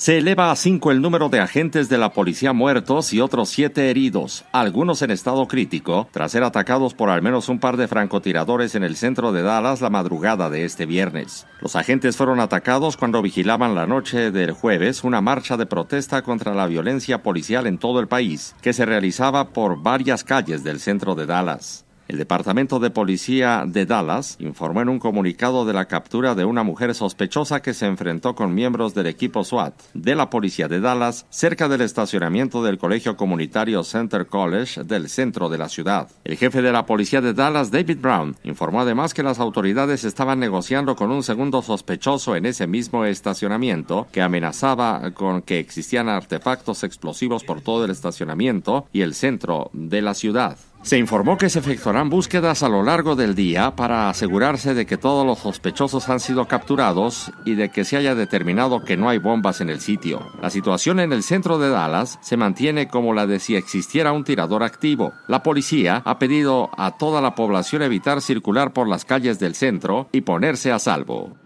Se eleva a cinco el número de agentes de la policía muertos y otros siete heridos, algunos en estado crítico, tras ser atacados por al menos un par de francotiradores en el centro de Dallas la madrugada de este viernes. Los agentes fueron atacados cuando vigilaban la noche del jueves una marcha de protesta contra la violencia policial en todo el país, que se realizaba por varias calles del centro de Dallas. El Departamento de Policía de Dallas informó en un comunicado de la captura de una mujer sospechosa que se enfrentó con miembros del equipo SWAT de la Policía de Dallas cerca del estacionamiento del Colegio Comunitario Center College del centro de la ciudad. El jefe de la Policía de Dallas, David Brown, informó además que las autoridades estaban negociando con un segundo sospechoso en ese mismo estacionamiento que amenazaba con que existían artefactos explosivos por todo el estacionamiento y el centro de la ciudad. Se informó que se efectuarán búsquedas a lo largo del día para asegurarse de que todos los sospechosos han sido capturados y de que se haya determinado que no hay bombas en el sitio. La situación en el centro de Dallas se mantiene como la de si existiera un tirador activo. La policía ha pedido a toda la población evitar circular por las calles del centro y ponerse a salvo.